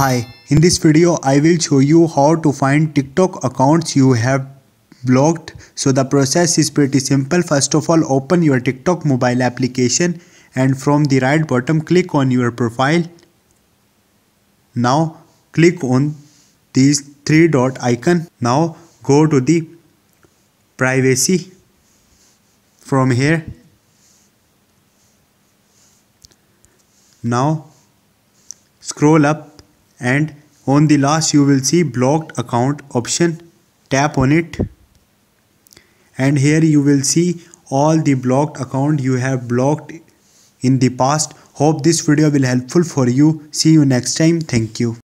Hi, in this video I will show you how to find TikTok accounts you have blocked. So the process is pretty simple. First of all open your TikTok mobile application and from the right bottom click on your profile. Now click on these three dot icon. Now go to the privacy from here. Now scroll up and on the last you will see blocked account option tap on it and here you will see all the blocked account you have blocked in the past hope this video will helpful for you see you next time thank you